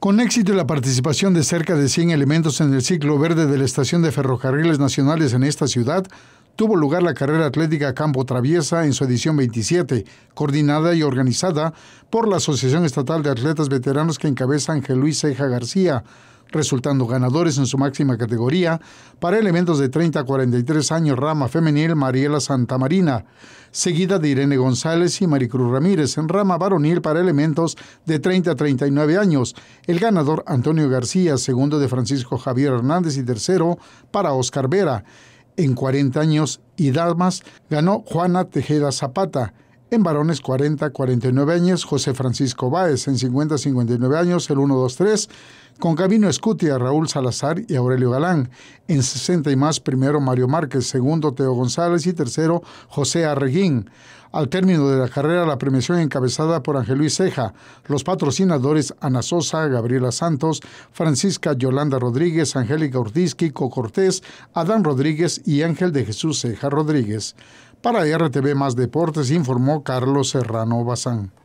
Con éxito y la participación de cerca de 100 elementos en el ciclo verde de la Estación de Ferrocarriles Nacionales en esta ciudad, tuvo lugar la carrera atlética Campo Traviesa en su edición 27, coordinada y organizada por la Asociación Estatal de Atletas Veteranos que encabeza Ángel Luis Ceja García, resultando ganadores en su máxima categoría para elementos de 30 a 43 años rama femenil Mariela Santamarina, seguida de Irene González y Maricruz Ramírez en rama varonil para elementos de 30 a 39 años, el ganador Antonio García, segundo de Francisco Javier Hernández y tercero para Oscar Vera. En 40 años y damas ganó Juana Tejeda Zapata. En varones 40-49 años, José Francisco Báez. En 50-59 años, el 1-2-3, con Gabino Escutia, Raúl Salazar y Aurelio Galán. En 60 y más, primero Mario Márquez, segundo Teo González y tercero José Arreguín. Al término de la carrera, la premiación encabezada por Ángel Luis Ceja, los patrocinadores Ana Sosa, Gabriela Santos, Francisca Yolanda Rodríguez, Angélica Ortiz, Kiko Cortés, Adán Rodríguez y Ángel de Jesús Ceja Rodríguez. Para RTV Más Deportes informó Carlos Serrano Bazán.